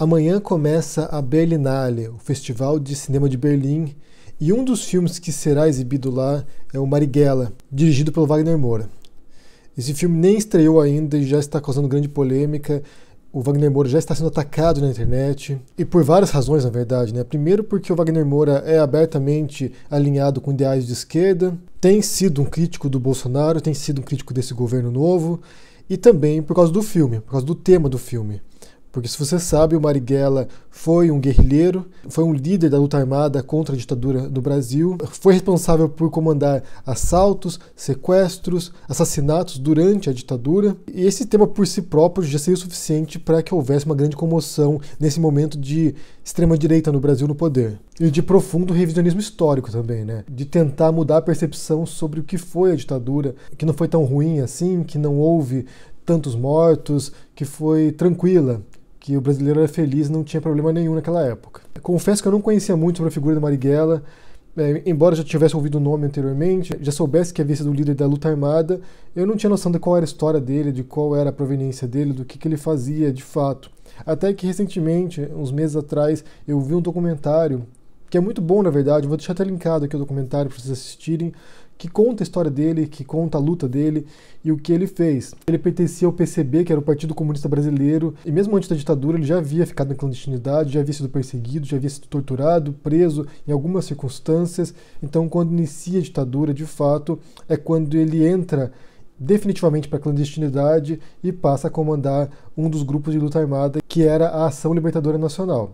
Amanhã começa a Berlinale, o Festival de Cinema de Berlim, e um dos filmes que será exibido lá é o Marighella, dirigido pelo Wagner Moura. Esse filme nem estreou ainda e já está causando grande polêmica. O Wagner Moura já está sendo atacado na internet, e por várias razões, na verdade. Né? Primeiro, porque o Wagner Moura é abertamente alinhado com ideais de esquerda, tem sido um crítico do Bolsonaro, tem sido um crítico desse governo novo, e também por causa do filme, por causa do tema do filme. Porque se você sabe, o Marighella foi um guerrilheiro, foi um líder da luta armada contra a ditadura no Brasil, foi responsável por comandar assaltos, sequestros, assassinatos durante a ditadura. E esse tema por si próprio já seria o suficiente para que houvesse uma grande comoção nesse momento de extrema direita no Brasil no poder. E de profundo revisionismo histórico também, né? De tentar mudar a percepção sobre o que foi a ditadura, que não foi tão ruim assim, que não houve tantos mortos, que foi tranquila que o brasileiro era feliz não tinha problema nenhum naquela época. Confesso que eu não conhecia muito sobre a figura da Marighella, é, embora já tivesse ouvido o nome anteriormente, já soubesse que havia sido o líder da luta armada, eu não tinha noção de qual era a história dele, de qual era a proveniência dele, do que, que ele fazia de fato. Até que recentemente, uns meses atrás, eu vi um documentário, que é muito bom na verdade, vou deixar até linkado aqui o documentário para vocês assistirem, que conta a história dele, que conta a luta dele e o que ele fez. Ele pertencia ao PCB, que era o Partido Comunista Brasileiro, e mesmo antes da ditadura ele já havia ficado na clandestinidade, já havia sido perseguido, já havia sido torturado, preso em algumas circunstâncias. Então, quando inicia a ditadura, de fato, é quando ele entra definitivamente para a clandestinidade e passa a comandar um dos grupos de luta armada que era a Ação Libertadora Nacional.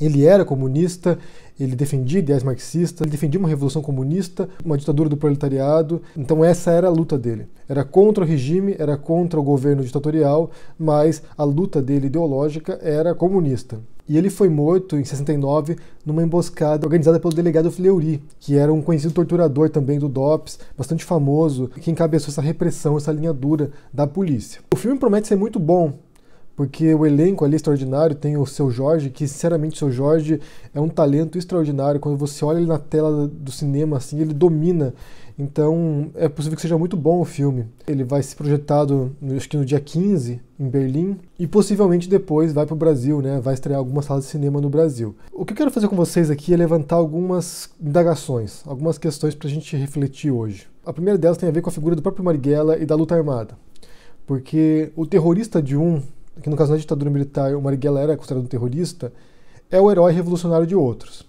Ele era comunista, ele defendia ideias marxistas, ele defendia uma revolução comunista, uma ditadura do proletariado. Então essa era a luta dele. Era contra o regime, era contra o governo ditatorial, mas a luta dele ideológica era comunista. E ele foi morto em 69 numa emboscada organizada pelo delegado Fleury, que era um conhecido torturador também do DOPS, bastante famoso, que encabeçou essa repressão, essa linha dura da polícia. O filme promete ser muito bom, porque o elenco ali é extraordinário, tem o seu Jorge, que sinceramente o seu Jorge é um talento extraordinário, quando você olha ele na tela do cinema assim, ele domina. Então, é possível que seja muito bom o filme. Ele vai ser projetado, acho que no dia 15, em Berlim, e possivelmente depois vai para o Brasil, né? Vai estrear algumas salas de cinema no Brasil. O que eu quero fazer com vocês aqui é levantar algumas indagações, algumas questões para a gente refletir hoje. A primeira delas tem a ver com a figura do próprio Marighella e da luta armada. Porque o terrorista de um que no caso na ditadura militar o Marighella era considerado um terrorista, é o herói revolucionário de outros.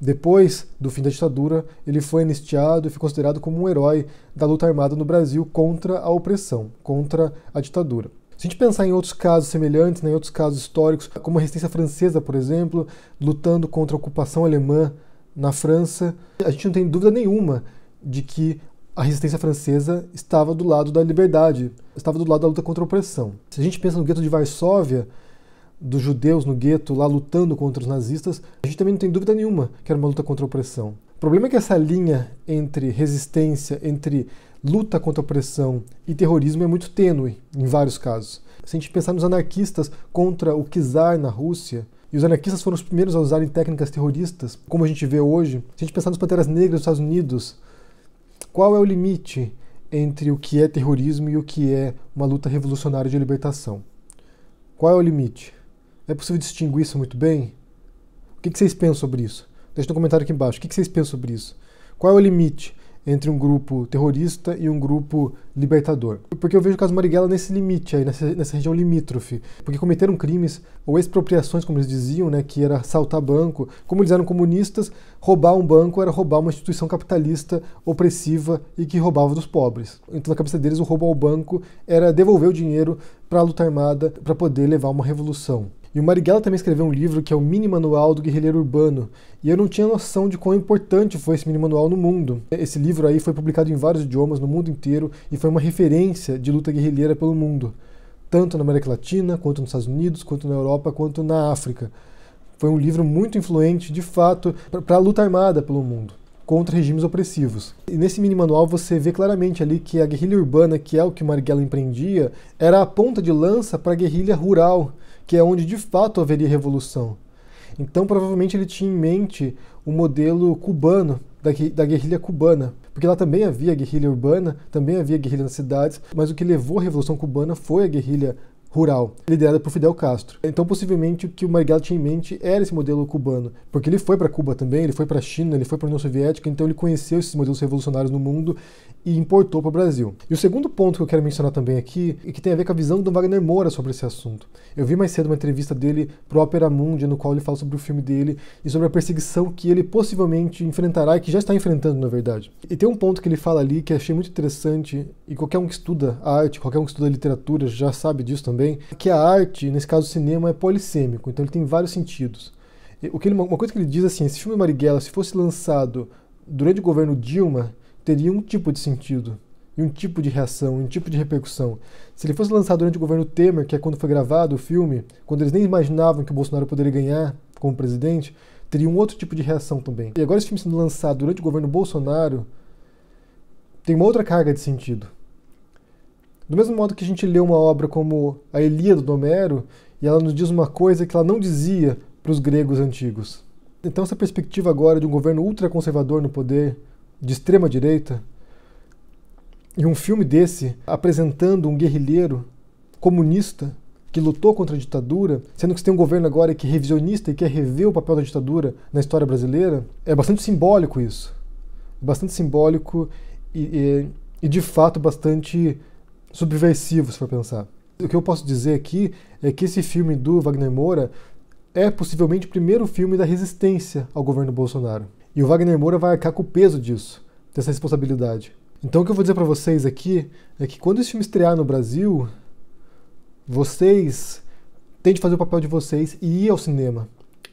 Depois do fim da ditadura, ele foi anistiado e foi considerado como um herói da luta armada no Brasil contra a opressão, contra a ditadura. Se a gente pensar em outros casos semelhantes, né, em outros casos históricos, como a resistência francesa, por exemplo, lutando contra a ocupação alemã na França, a gente não tem dúvida nenhuma de que a resistência francesa estava do lado da liberdade, estava do lado da luta contra a opressão. Se a gente pensa no gueto de Varsóvia, dos judeus no gueto lá lutando contra os nazistas, a gente também não tem dúvida nenhuma que era uma luta contra a opressão. O problema é que essa linha entre resistência, entre luta contra a opressão e terrorismo é muito tênue em vários casos. Se a gente pensar nos anarquistas contra o czar na Rússia, e os anarquistas foram os primeiros a usarem técnicas terroristas, como a gente vê hoje, se a gente pensar nos Panteras Negras dos Estados Unidos, qual é o limite entre o que é terrorismo e o que é uma luta revolucionária de libertação? Qual é o limite? É possível distinguir isso muito bem? O que, vocês pensam sobre isso? Deixa no comentário aqui embaixo. O que vocês pensam sobre isso? Qual é o limite entre um grupo terrorista e um grupo libertador. Porque eu vejo o caso Marighella nesse limite aí, nessa, nessa região limítrofe. Porque cometeram crimes ou expropriações, como eles diziam, né, que era saltar banco. Como eles eram comunistas, roubar um banco era roubar uma instituição capitalista opressiva e que roubava dos pobres. Então na cabeça deles o roubo ao banco era devolver o dinheiro para a luta armada para poder levar uma revolução. E o Marighella também escreveu um livro que é o Mini Manual do Guerrilheiro Urbano. E eu não tinha noção de quão importante foi esse mini manual no mundo. Esse livro aí foi publicado em vários idiomas no mundo inteiro e foi uma referência de luta guerrilheira pelo mundo, tanto na América Latina, quanto nos Estados Unidos, quanto na Europa, quanto na África. Foi um livro muito influente, de fato, para a luta armada pelo mundo contra regimes opressivos. E nesse mini manual você vê claramente ali que a guerrilha urbana, que é o que o Marighella empreendia, era a ponta de lança para a guerrilha rural, que é onde de fato haveria revolução. Então provavelmente ele tinha em mente o modelo cubano, da, guerrilha cubana, porque lá também havia guerrilha urbana, também havia guerrilha nas cidades, mas o que levou à Revolução Cubana foi a guerrilha rural, liderada por Fidel Castro. Então, possivelmente, o que o Marighella tinha em mente era esse modelo cubano, porque ele foi para Cuba também, ele foi para a China, ele foi para a União Soviética, então ele conheceu esses modelos revolucionários no mundo e importou para o Brasil. E o segundo ponto que eu quero mencionar também aqui, e é que tem a ver com a visão do Wagner Moura sobre esse assunto. Eu vi mais cedo uma entrevista dele para o Opera Mundi, no qual ele fala sobre o filme dele e sobre a perseguição que ele possivelmente enfrentará e que já está enfrentando, na verdade. E tem um ponto que ele fala ali que achei muito interessante, e qualquer um que estuda arte, qualquer um que estuda literatura já sabe disso também, é que a arte, nesse caso o cinema, é polissêmico, então ele tem vários sentidos. O que ele, uma coisa que ele diz assim, esse filme Marighella, se fosse lançado durante o governo Dilma, teria um tipo de sentido, e um tipo de reação, um tipo de repercussão. Se ele fosse lançado durante o governo Temer, que é quando foi gravado o filme, quando eles nem imaginavam que o Bolsonaro poderia ganhar como presidente, teria um outro tipo de reação também. E agora esse filme sendo lançado durante o governo Bolsonaro tem uma outra carga de sentido. Do mesmo modo que a gente lê uma obra como a Ilíada do Homero e ela nos diz uma coisa que ela não dizia para os gregos antigos. Então essa perspectiva agora de um governo ultraconservador no poder, de extrema direita, e um filme desse apresentando um guerrilheiro comunista que lutou contra a ditadura, sendo que você tem um governo agora que é revisionista e quer rever o papel da ditadura na história brasileira, é bastante simbólico isso. É bastante simbólico e, e, e de fato bastante subversivo, se for pensar. O que eu posso dizer aqui é que esse filme do Wagner Moura é possivelmente o primeiro filme da resistência ao governo Bolsonaro. E o Wagner Moura vai arcar com o peso disso, dessa responsabilidade. Então o que eu vou dizer para vocês aqui é que quando esse filme estrear no Brasil, vocês têm de fazer o papel de vocês e ir ao cinema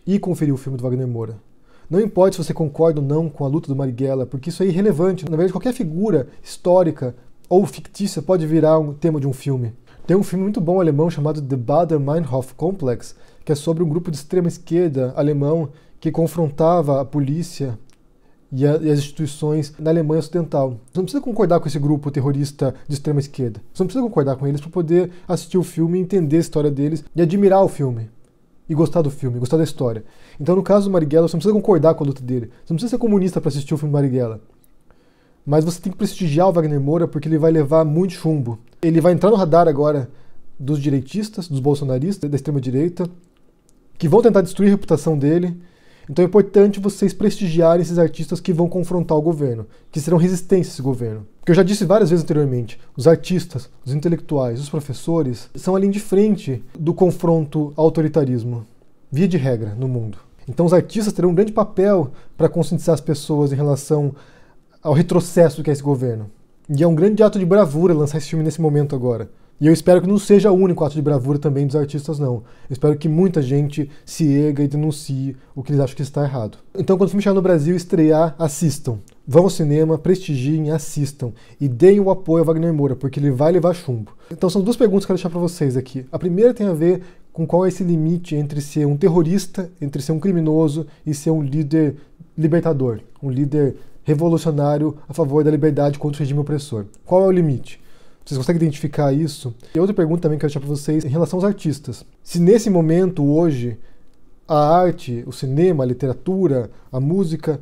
e conferir o filme do Wagner Moura. Não importa se você concorda ou não com a luta do Marighella, porque isso é irrelevante. Na verdade, qualquer figura histórica ou fictícia pode virar um tema de um filme. Tem um filme muito bom alemão chamado The Bader-Meinhof Complex, que é sobre um grupo de extrema esquerda alemão que confrontava a polícia e, a, e, as instituições na Alemanha Ocidental. Você não precisa concordar com esse grupo terrorista de extrema esquerda. Você não precisa concordar com eles para poder assistir o filme, entender a história deles e admirar o filme. E gostar do filme, gostar da história. Então, no caso do Marighella, você não precisa concordar com a luta dele. Você não precisa ser comunista para assistir o filme Marighella. Mas você tem que prestigiar o Wagner Moura porque ele vai levar muito chumbo. Ele vai entrar no radar agora dos direitistas, dos bolsonaristas, da extrema-direita, que vão tentar destruir a reputação dele. Então é importante vocês prestigiarem esses artistas que vão confrontar o governo, que serão resistência a esse governo. Porque eu já disse várias vezes anteriormente, os artistas, os intelectuais, os professores são além de frente do confronto ao autoritarismo, via de regra, no mundo. Então os artistas terão um grande papel para conscientizar as pessoas em relação ao retrocesso que é esse governo. E é um grande ato de bravura lançar esse filme nesse momento agora. E eu espero que não seja o único ato de bravura também dos artistas, não. Eu espero que muita gente se erga e denuncie o que eles acham que está errado. Então, quando o filme chegar no Brasil estrear, assistam. Vão ao cinema, prestigiem, assistam. E deem o apoio a Wagner Moura, porque ele vai levar chumbo. Então, são duas perguntas que eu quero deixar para vocês aqui. A primeira tem a ver com qual é esse limite entre ser um terrorista, entre ser um criminoso e ser um líder libertador, um líder revolucionário a favor da liberdade contra o regime opressor. Qual é o limite? Vocês conseguem identificar isso? E outra pergunta também que eu quero deixar para vocês em relação aos artistas. Se nesse momento, hoje, a arte, o cinema, a literatura, a música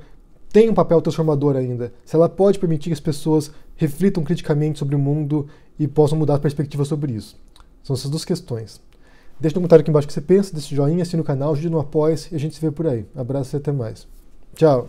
tem um papel transformador ainda, se ela pode permitir que as pessoas reflitam criticamente sobre o mundo e possam mudar a perspectiva sobre isso. São essas duas questões. Deixe no comentário aqui embaixo o que você pensa, deixe joinha, assina o canal, ajude no Apoia e a gente se vê por aí. Abraço e até mais. Tchau!